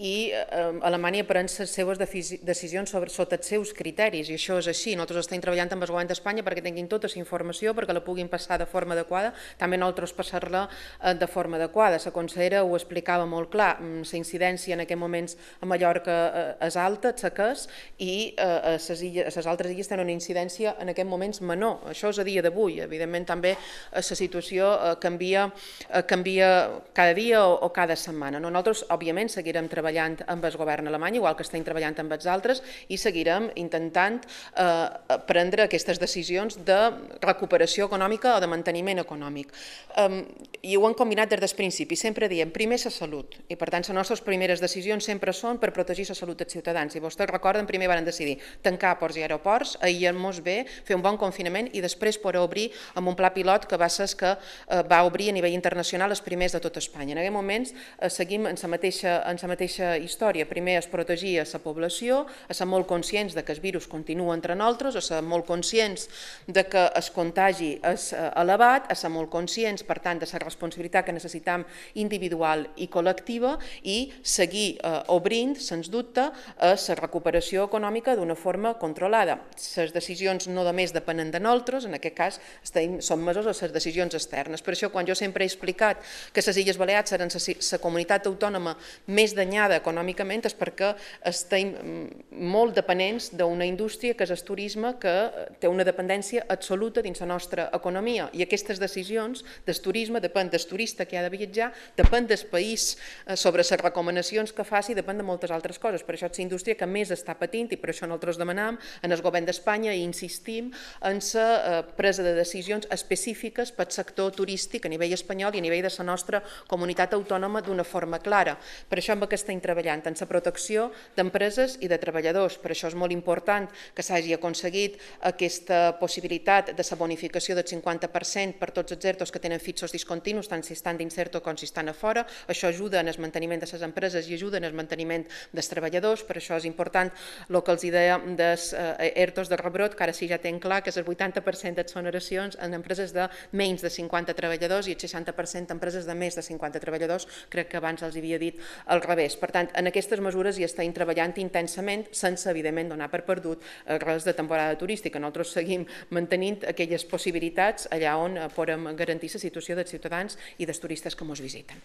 i eh, Alemanya pren les seves decisions sobre, sota els seus criteris, i això és així. Nosaltres estem treballant amb el govern d'Espanya perquè tinguin tota la informació, perquè la puguin passar de forma adequada, també nosaltres passar-la eh, de forma adequada. La consellera ho explicava molt clar, mm, la incidència en aquest moments a Mallorca eh, és alta, seques, i eh, ses illes, ses altres illes tenen una incidència en aquest moments menor. Això és a dia d'avui. Evidentment, també eh, la situació eh, canvia, eh, canvia cada dia o, o cada setmana. No? Nosaltres, òbviament, seguirem treballant amb el govern alemany, igual que estem treballant amb els altres, i seguirem intentant eh, prendre aquestes decisions de recuperació econòmica o de manteniment econòmic. Um, I ho hem combinat des del principi. Sempre diem, primer la salut, i per tant, les nostres primeres decisions sempre són per protegir la salut dels ciutadans. Si vostès recorden, primer van decidir tancar ports i aeroports, aïllar-nos bé, fer un bon confinament i després poder obrir amb un pla pilot que va ser que eh, va obrir a nivell internacional els primers de tot Espanya. En aquest moment moments eh, seguim en la mateixa, en la mateixa història. Primer es protegia la població, a ser molt conscients de que el virus continua entre nosaltres, a ser molt conscients de que es contagi és eh, elevat, a ser molt conscients, per tant, de la responsabilitat que necessitam individual i col·lectiva i seguir eh, obrint, sens dubte, a la recuperació econòmica d'una forma controlada. Les decisions no només depenen de nosaltres, en aquest cas estem, som mesos a les decisions externes. Per això, quan jo sempre he explicat que les Illes Balears seran la la comunitat autònoma més danyada econòmicament és perquè estem mm, molt dependents d'una indústria que és el turisme que eh, té una dependència absoluta dins la nostra economia i aquestes decisions del turisme depèn del turista que ha de viatjar, depèn del país eh, sobre les recomanacions que faci, depèn de moltes altres coses. Per això és la indústria que més està patint i per això nosaltres demanem en el govern d'Espanya i insistim en la eh, presa de decisions específiques pel sector turístic a nivell espanyol i a nivell de la nostra comunitat autònoma autònoma d'una forma clara. Per això amb aquesta estem treballant, en la protecció d'empreses i de treballadors. Per això és molt important que s'hagi aconseguit aquesta possibilitat de la bonificació del 50% per tots els ERTOs que tenen fixos discontinus, tant si estan dins ERTO com si estan a fora. Això ajuda en el manteniment de les empreses i ajuda en el manteniment dels treballadors. Per això és important el que els deia dels eh, ERTOs de rebrot, que ara sí ja tenen clar que és el 80% d'exoneracions en empreses de menys de 50 treballadors i el 60% d'empreses de més de 50 treballadors euros, crec que abans els havia dit al revés. Per tant, en aquestes mesures hi estem treballant intensament, sense, evidentment, donar per perdut eh, res de temporada turística. Nosaltres seguim mantenint aquelles possibilitats allà on eh, podem garantir la situació dels ciutadans i dels turistes que ens visiten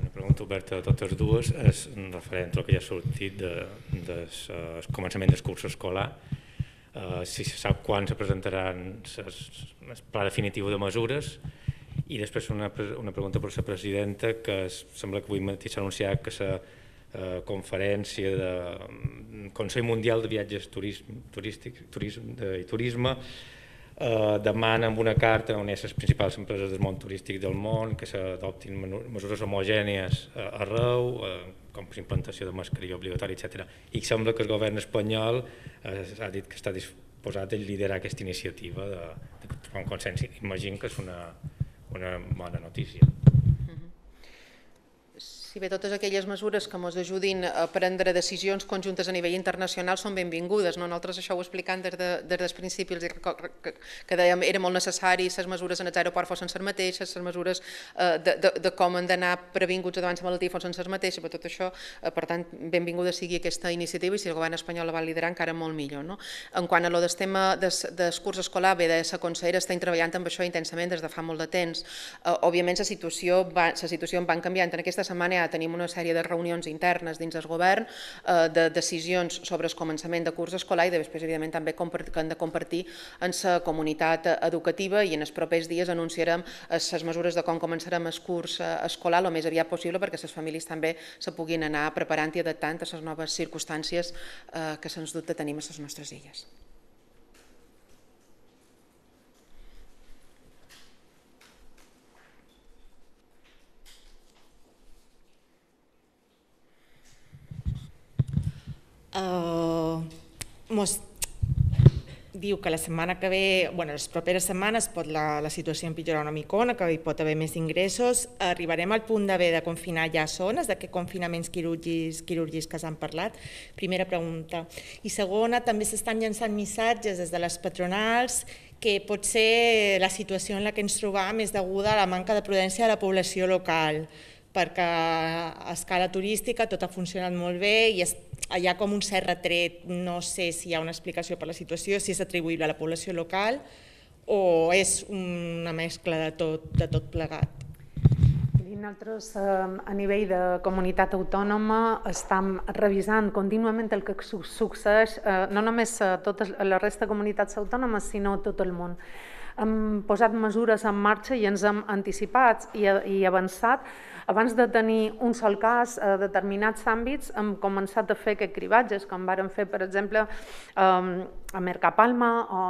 Una pregunta oberta a totes dues és referent al que ja ha sortit de, de, de eh, començament del curs escolar. si se sap quan se presentaran el pla definitiu de mesures i després una, una pregunta per la presidenta, que sembla que avui mateix s'ha anunciat que la eh, conferència de mm, Consell Mundial de Viatges Turisme, Turístic, turisme de, i Turisme eh, demana amb una carta on és les principals empreses del món turístic del món que s'adoptin mesures homogènies eh, arreu, eh, com implantació de mascarilla obligatòria, etc. I sembla que el govern espanyol eh, ha dit que està disposat a liderar aquesta iniciativa de, de, de consens. Imagino que és una, una mala noticia... Sí, bé, totes aquelles mesures que ens ajudin a prendre decisions conjuntes a nivell internacional són benvingudes. No? Nosaltres això ho explicant des, de, des dels principis, que, que dèiem era molt necessari les mesures en els aeroports fossin les mateixes, les mesures eh, de, de, de com han d'anar previnguts davant la malaltia fossin les mateixes, però tot això, eh, per tant, benvinguda sigui aquesta iniciativa i si el govern espanyol la va liderar encara molt millor. No? En quant a lo del tema des, curs escolar, bé, de la consellera està treballant amb això intensament des de fa molt de temps. Eh, òbviament, la situació, va, la situació en van canviant. En aquesta setmana tenim una sèrie de reunions internes dins del govern, eh, de decisions sobre el començament de curs escolar i després, evidentment, també que hem de compartir en la comunitat eh, educativa i en els propers dies anunciarem les eh, mesures de com començarem el curs eh, escolar el més aviat possible perquè les famílies també se puguin anar preparant i adaptant a les noves circumstàncies eh, que sens dubte tenim a les nostres illes. eh, mos, diu que la setmana que ve, bueno, les properes setmanes pot la, la situació empitjorar una micona, que hi pot haver més ingressos, arribarem al punt d'haver de confinar ja zones, de què confinaments quirúrgics, quirúrgics que s'han parlat? Primera pregunta. I segona, també s'estan llançant missatges des de les patronals que pot ser la situació en la que ens trobam és deguda a la manca de prudència de la població local perquè a escala turística tot ha funcionat molt bé i es, hi ha com un cert retret, no sé si hi ha una explicació per la situació, si és atribuïble a la població local o és una mescla de tot, de tot plegat. Nosaltres, a nivell de comunitat autònoma, estem revisant contínuament el que succeeix, eh, no només a a la resta de comunitats autònomes, sinó a tot el món hem posat mesures en marxa i ens hem anticipat i, i avançat. Abans de tenir un sol cas a determinats àmbits, hem començat a fer aquests cribatges, com varen fer, per exemple, um, a Mercapalma o,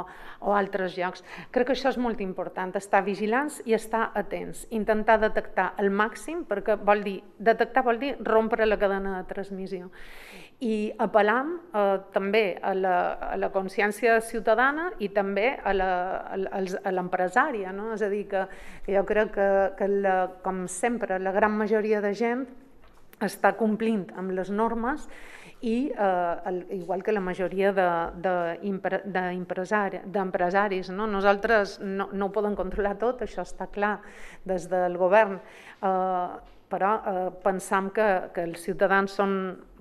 o altres llocs. Crec que això és molt important, estar vigilants i estar atents, intentar detectar el màxim, perquè vol dir, detectar vol dir rompre la cadena de transmissió i apel·lam eh, també a la, a la consciència ciutadana i també a l'empresària. No? És a dir, que, que jo crec que, que la, com sempre la gran majoria de gent està complint amb les normes i eh, el, igual que la majoria d'empresaris. De, de, no? Nosaltres no, no ho podem controlar tot, això està clar des del govern, eh, però eh, pensam que, que els ciutadans són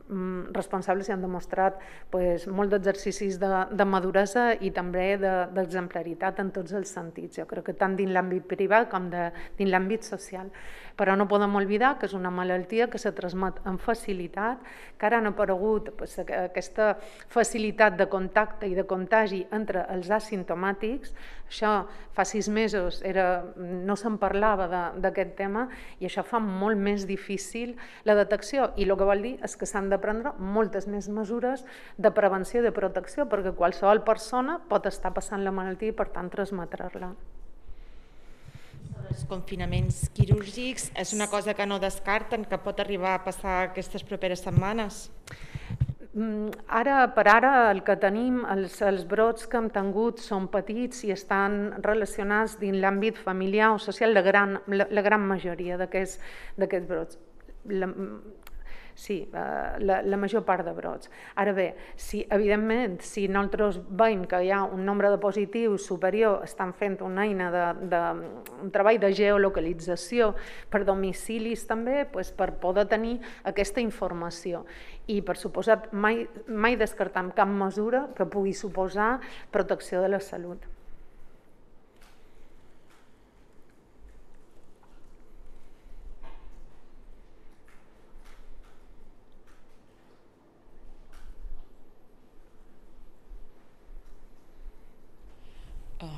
Mm, responsables i han demostrat pues, molt d'exercicis de, de maduresa i també d'exemplaritat de, en tots els sentits. Jo crec que tant dins l'àmbit privat com de, dins l'àmbit social. Però no podem oblidar que és una malaltia que se transmet amb facilitat, que ara han aparegut pues, aquesta facilitat de contacte i de contagi entre els asimptomàtics. Això fa sis mesos era, no se'n parlava d'aquest tema i això fa molt més difícil la detecció i el que vol dir és que s'han de prendre moltes més mesures de prevenció i de protecció perquè qualsevol persona pot estar passant la malaltia i per tant transmetre-la els confinaments quirúrgics és una cosa que no descarten, que pot arribar a passar aquestes properes setmanes? Mm, ara per ara el que tenim, els, els brots que hem tingut són petits i estan relacionats dins l'àmbit familiar o social la gran, la, la gran majoria d'aquests brots. La, sí, eh, la, la major part de brots. Ara bé, si, evidentment, si nosaltres veiem que hi ha un nombre de positius superior, estan fent una eina de, de un treball de geolocalització per domicilis també, doncs per poder tenir aquesta informació. I, per suposat, mai, mai descartam cap mesura que pugui suposar protecció de la salut.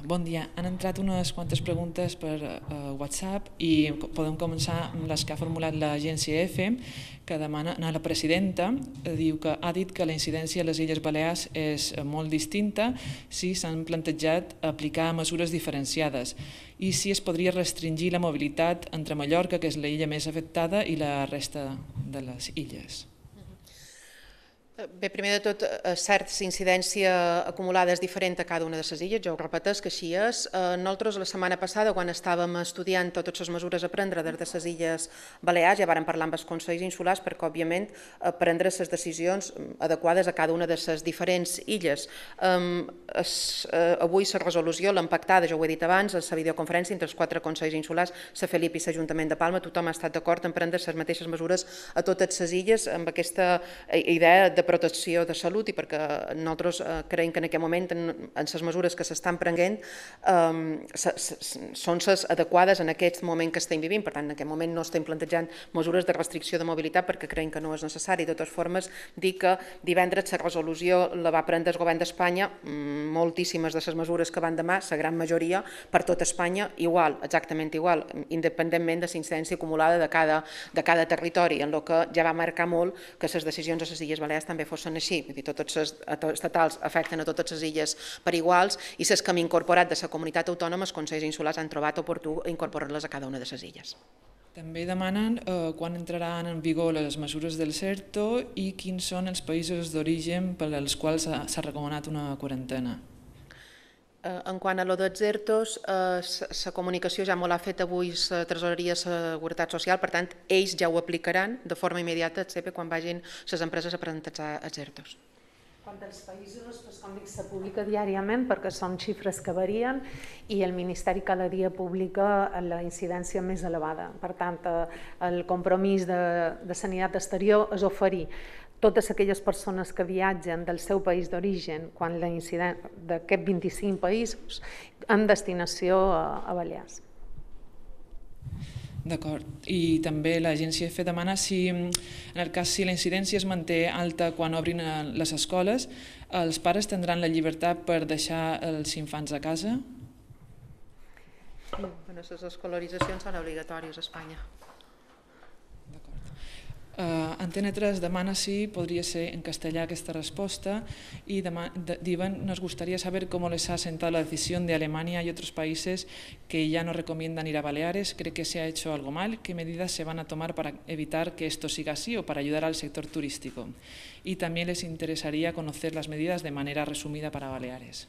Bon dia. Han entrat unes quantes preguntes per uh, WhatsApp i podem començar amb les que ha formulat l'agència EFE, que demana a la presidenta, eh, diu que ha dit que la incidència a les Illes Balears és eh, molt distinta si s'han plantejat aplicar mesures diferenciades i si es podria restringir la mobilitat entre Mallorca, que és l'illa més afectada, i la resta de les illes. Eh, bé, primer de tot, eh, certs incidència acumulada és diferent a cada una de les illes, jo ho repeteix que així és. Nosaltres la setmana passada, quan estàvem estudiant totes les mesures a prendre des de les illes Balears, ja vàrem parlar amb els Consells Insulars perquè, òbviament, eh, prendre les decisions mm, adequades a cada una de les diferents illes. Avui la resolució, l'empactada, jo ho he dit abans, la videoconferència entre els quatre Consells Insulars, la Felip i l'Ajuntament de Palma, tothom ha estat d'acord en prendre les mateixes mesures a totes les illes amb aquesta idea de protecció de salut i perquè nosaltres eh, creiem que en aquest moment en, les mesures que s'estan prenguent ehm, són les adequades en aquest moment que estem vivint. Per tant, en aquest moment no estem plantejant mesures de restricció de mobilitat perquè creiem que no és necessari. De totes formes, dir que divendres la resolució la va prendre el govern d'Espanya, mm, moltíssimes de les mesures que van demà, la gran majoria, per tot Espanya, igual, exactament igual, independentment de la incidència acumulada de cada, de cada territori, en el que ja va marcar molt que les decisions de les Illes Balears també també fossin així, vull dir, tots els estatals afecten a totes les illes per iguals i les que hem incorporat de la comunitat autònoma, els Consells Insulars han trobat oportú incorporar-les a cada una de les illes. També demanen eh, quan entraran en vigor les mesures del CERTO i quins són els països d'origen per als quals s'ha recomanat una quarantena. Eh, en quant a lo dels ERTOs, la eh, comunicació ja molt l'ha fet avui la Tresoreria de Seguretat Social, per tant, ells ja ho aplicaran de forma immediata, excepte quan vagin les empreses a presentar els ERTOs. Quant als països, doncs, com dic, se publica diàriament perquè són xifres que varien i el Ministeri cada dia publica la incidència més elevada. Per tant, eh, el compromís de, de sanitat exterior és oferir totes aquelles persones que viatgen del seu país d'origen, quan la incident d'aquests 25 països, amb destinació a, a Balears. D'acord. I també l'agència EFE demana si, en el cas si la incidència es manté alta quan obrin eh, les escoles, els pares tindran la llibertat per deixar els infants a casa? No, les escolaritzacions són obligatòries a Espanya. Eh, Antena 3 si podría ser en castellà esta respuesta y Divan, nos gustaría saber cómo les ha sentado la decisión de Alemania y otros países que ya no recomiendan ir a Baleares, cree que se ha hecho algo mal, qué medidas se van a tomar para evitar que esto siga así o para ayudar al sector turístico. Y también les interesaría conocer las medidas de manera resumida para Baleares.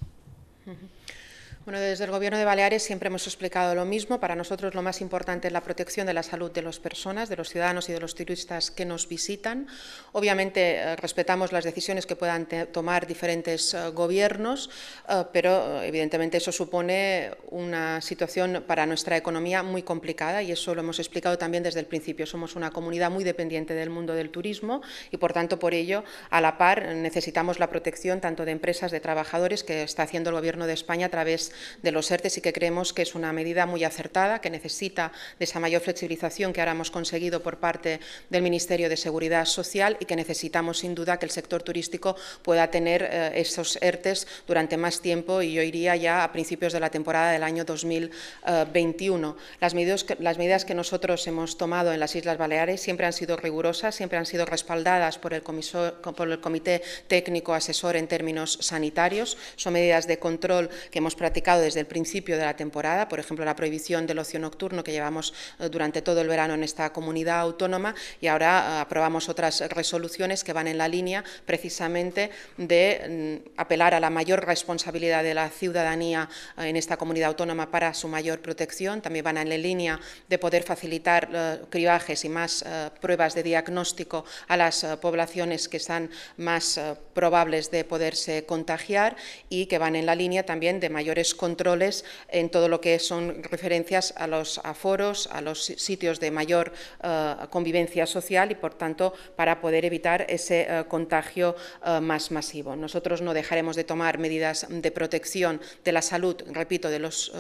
Bueno, desde el Gobierno de Baleares siempre hemos explicado lo mismo. Para nosotros lo más importante es la protección de la salud de las personas, de los ciudadanos y de los turistas que nos visitan. Obviamente eh, respetamos las decisiones que puedan tomar diferentes eh, gobiernos, eh, pero evidentemente eso supone una situación para nuestra economía muy complicada y eso lo hemos explicado también desde el principio. Somos una comunidad muy dependiente del mundo del turismo y, por tanto, por ello, a la par necesitamos la protección tanto de empresas, de trabajadores, que está haciendo el Gobierno de España a través de de los ERTES y que creemos que es una medida muy acertada, que necesita de esa mayor flexibilización que ahora hemos conseguido por parte del Ministerio de Seguridad Social y que necesitamos sin duda que el sector turístico pueda tener eh, esos ERTES durante más tiempo y yo iría ya a principios de la temporada del año 2021. Eh, las medidas que, las medidas que nosotros hemos tomado en las Islas Baleares siempre han sido rigurosas, siempre han sido respaldadas por el, por el Comité Técnico Asesor en términos sanitarios. Son medidas de control que hemos practicado desde el principio de la temporada, por ejemplo, la prohibición del ocio nocturno que llevamos eh, durante todo el verano en esta comunidad autónoma y ahora eh, aprobamos otras resoluciones que van en la línea precisamente de mm, apelar a la mayor responsabilidad de la ciudadanía eh, en esta comunidad autónoma para su mayor protección, también van en la línea de poder facilitar cribajes y más pruebas de diagnóstico a las poblaciones que están más probables de poderse contagiar y que van en la línea también de mayores controles en todo lo que son referencias a los aforos, a los sitios de mayor eh, convivencia social y, por tanto, para poder evitar ese eh, contagio eh, más masivo. Nosotros no dejaremos de tomar medidas de protección de la salud, repito, de los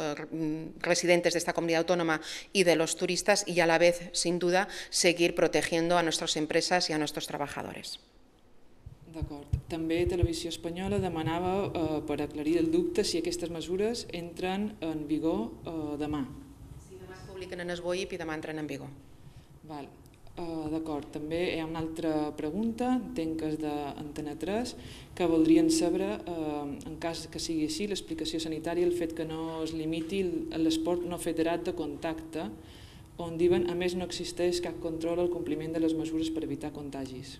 residentes de esta comunidad autónoma y de los turistas y, a la vez, sin duda, seguir protegiendo a nuestras empresas y a nuestros trabajadores. D'acord. També Televisió Espanyola demanava eh, per aclarir el dubte si aquestes mesures entren en vigor eh, demà. Si demà es publiquen en Esboïp i demà entren en vigor. Val. Uh, D'acord, també hi ha una altra pregunta, entenc que és d'Antena 3, que voldrien saber, uh, en cas que sigui així, l'explicació sanitària, el fet que no es limiti l'esport no federat de contacte, on diuen, a més, no existeix cap control al compliment de les mesures per evitar contagis.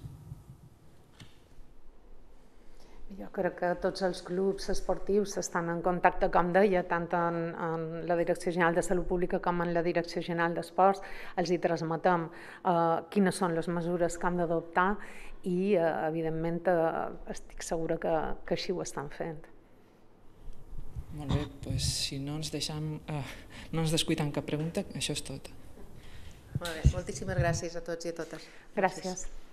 Jo crec que tots els clubs esportius estan en contacte, com deia, tant en, en la Direcció General de Salut Pública com en la Direcció General d'Esports. Els hi transmetem eh, quines són les mesures que han d'adoptar i, eh, evidentment, eh, estic segura que, que així ho estan fent. Molt bé, pues, si no ens deixem, eh, no ens descuidem cap pregunta, això és tot. Molt bé, moltíssimes gràcies a tots i a totes. Gràcies. gràcies.